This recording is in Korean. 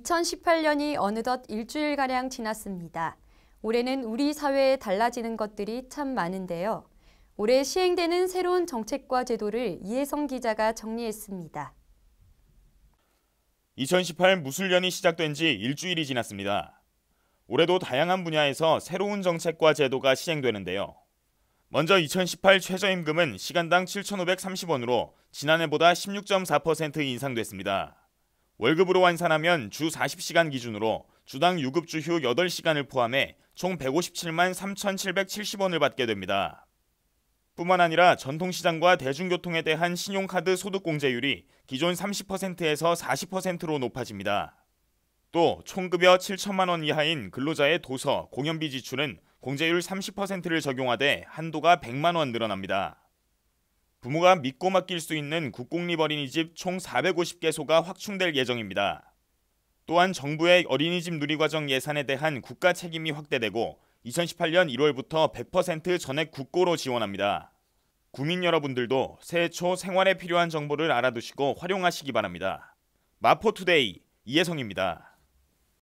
2018년이 어느덧 일주일가량 지났습니다. 올해는 우리 사회에 달라지는 것들이 참 많은데요. 올해 시행되는 새로운 정책과 제도를 이혜성 기자가 정리했습니다. 2018 무술년이 시작된 지 일주일이 지났습니다. 올해도 다양한 분야에서 새로운 정책과 제도가 시행되는데요. 먼저 2018 최저임금은 시간당 7,530원으로 지난해보다 16.4% 인상됐습니다. 월급으로 환산하면 주 40시간 기준으로 주당 유급주 휴 8시간을 포함해 총 157만 3,770원을 받게 됩니다. 뿐만 아니라 전통시장과 대중교통에 대한 신용카드 소득공제율이 기존 30%에서 40%로 높아집니다. 또 총급여 7천만 원 이하인 근로자의 도서, 공연비 지출은 공제율 30%를 적용하되 한도가 100만 원 늘어납니다. 부모가 믿고 맡길 수 있는 국공립 어린이집 총 450개소가 확충될 예정입니다. 또한 정부의 어린이집 누리과정 예산에 대한 국가 책임이 확대되고 2018년 1월부터 100% 전액 국고로 지원합니다. 구민 여러분들도 새해 초 생활에 필요한 정보를 알아두시고 활용하시기 바랍니다. 마포투데이 이혜성입니다.